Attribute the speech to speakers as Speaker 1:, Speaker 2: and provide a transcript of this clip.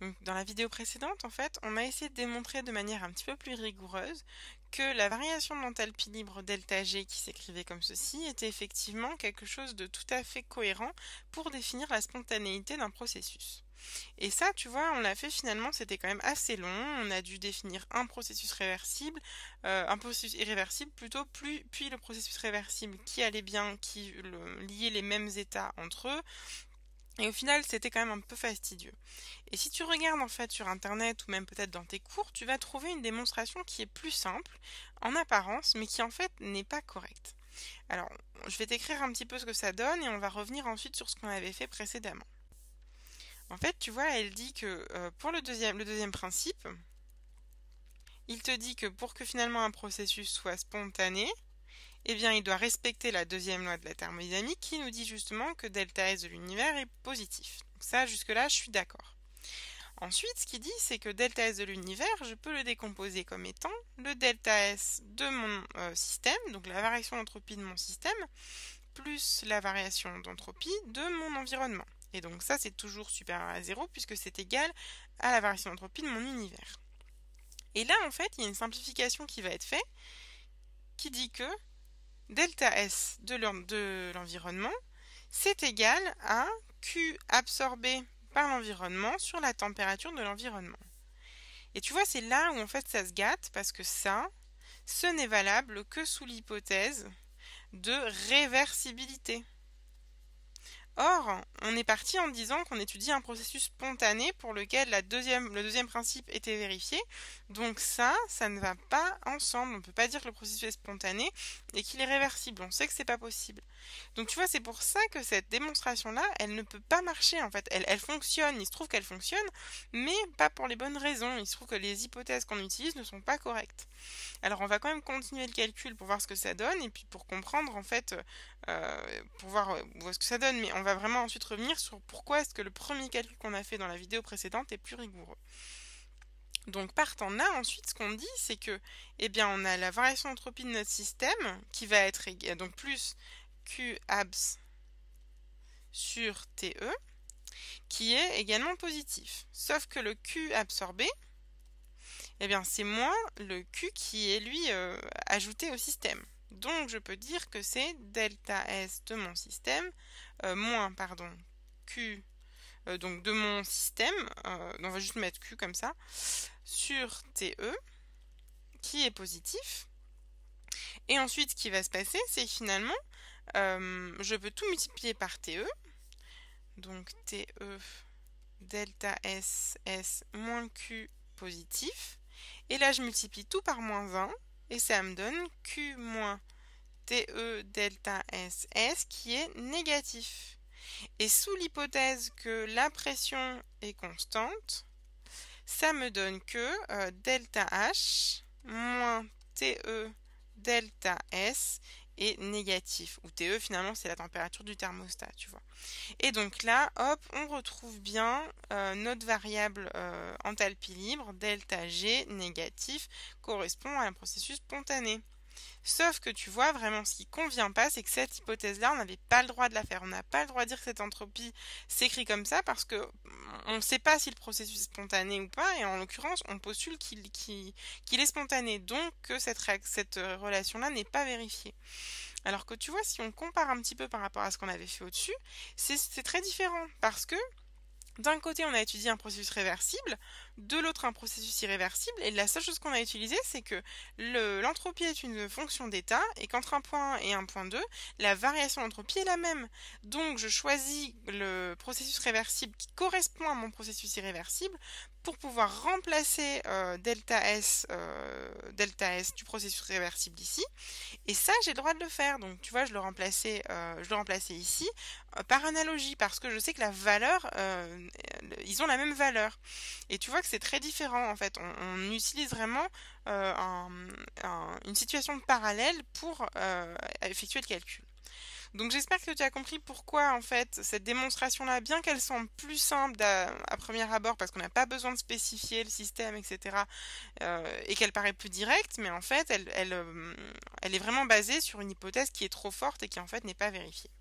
Speaker 1: Mm. Dans la vidéo précédente, en fait, on a essayé de démontrer de manière un petit peu plus rigoureuse que la variation d'enthalpie libre delta G qui s'écrivait comme ceci était effectivement quelque chose de tout à fait cohérent pour définir la spontanéité d'un processus. Et ça, tu vois, on l'a fait finalement, c'était quand même assez long. On a dû définir un processus réversible, euh, un processus irréversible plutôt, plus, puis le processus réversible qui allait bien, qui liait les mêmes états entre eux, et au final, c'était quand même un peu fastidieux. Et si tu regardes en fait sur internet ou même peut-être dans tes cours, tu vas trouver une démonstration qui est plus simple en apparence, mais qui en fait n'est pas correcte. Alors, je vais t'écrire un petit peu ce que ça donne et on va revenir ensuite sur ce qu'on avait fait précédemment. En fait, tu vois, elle dit que euh, pour le deuxième, le deuxième principe, il te dit que pour que finalement un processus soit spontané, eh bien il doit respecter la deuxième loi de la thermodynamique qui nous dit justement que delta S de l'univers est positif. Donc ça, jusque-là, je suis d'accord. Ensuite, ce qu'il dit, c'est que delta S de l'univers, je peux le décomposer comme étant le delta S de mon euh, système, donc la variation d'entropie de mon système, plus la variation d'entropie de mon environnement. Et donc ça, c'est toujours supérieur à 0 puisque c'est égal à la variation d'entropie de mon univers. Et là, en fait, il y a une simplification qui va être faite qui dit que delta S de l'environnement, c'est égal à Q absorbé par l'environnement sur la température de l'environnement. Et tu vois, c'est là où en fait ça se gâte parce que ça, ce n'est valable que sous l'hypothèse de réversibilité. Or, on est parti en disant qu'on étudie un processus spontané pour lequel la deuxième, le deuxième principe était vérifié. Donc ça, ça ne va pas ensemble. On ne peut pas dire que le processus est spontané et qu'il est réversible. On sait que ce n'est pas possible. Donc tu vois, c'est pour ça que cette démonstration-là, elle ne peut pas marcher en fait. Elle, fonctionne, il se trouve qu'elle fonctionne, mais pas pour les bonnes raisons. Il se trouve que les hypothèses qu'on utilise ne sont pas correctes. Alors on va quand même continuer le calcul pour voir ce que ça donne et puis pour comprendre en fait, euh, pour voir euh, ce que ça donne. Mais va vraiment ensuite revenir sur pourquoi est-ce que le premier calcul qu'on a fait dans la vidéo précédente est plus rigoureux. Donc partant là, ensuite, ce qu'on dit, c'est que, eh bien, on a la variation d'entropie de notre système qui va être euh, donc plus Q abs sur TE, qui est également positif. Sauf que le Q absorbé, eh bien, c'est moins le Q qui est, lui, euh, ajouté au système. Donc je peux dire que c'est delta S de mon système, euh, moins, pardon, Q, euh, donc de mon système, euh, on va juste mettre Q comme ça, sur TE, qui est positif. Et ensuite, ce qui va se passer, c'est finalement, je peux tout multiplier par TE, donc TE delta S, S moins Q positif, et là je multiplie tout par moins 1, et ça me donne Q moins TE delta S qui est négatif. Et sous l'hypothèse que la pression est constante, ça me donne que euh, delta H moins TE delta S négatif, ou TE finalement c'est la température du thermostat, tu vois. Et donc là, hop, on retrouve bien euh, notre variable euh, enthalpie libre, delta G négatif, correspond à un processus spontané. Sauf que tu vois vraiment ce qui convient pas, c'est que cette hypothèse-là, on n'avait pas le droit de la faire. On n'a pas le droit de dire que cette entropie s'écrit comme ça parce que on ne sait pas si le processus est spontané ou pas. Et en l'occurrence, on postule qu'il est spontané, donc que cette relation-là n'est pas vérifiée. Alors que tu vois, si on compare un petit peu par rapport à ce qu'on avait fait au-dessus, c'est très différent parce que d'un côté, on a étudié un processus réversible, de l'autre, un processus irréversible, et la seule chose qu'on a utilisée, c'est que l'entropie est une fonction d'état, et qu'entre un point et un point 2, la variation d'entropie est la même. Donc, je choisis le processus réversible qui correspond à mon processus irréversible pour pouvoir remplacer euh, euh, delta, S, du processus réversible ici. Et ça, j'ai le droit de le faire. Donc, tu vois, je le euh, je le remplaçais ici par analogie, parce que je sais que la valeur ils ont la même valeur. Et tu vois que c'est très différent en fait. On, utilise vraiment euh, une situation de parallèle pour euh, effectuer le calcul. Donc j'espère que tu as compris pourquoi en fait cette démonstration-là, bien qu'elle semble plus simple à, premier abord parce qu'on n'a pas besoin de spécifier le système, etc., euh, et qu'elle paraît plus directe, mais en fait elle est vraiment basée sur une hypothèse qui est trop forte et qui en fait n'est pas vérifiée.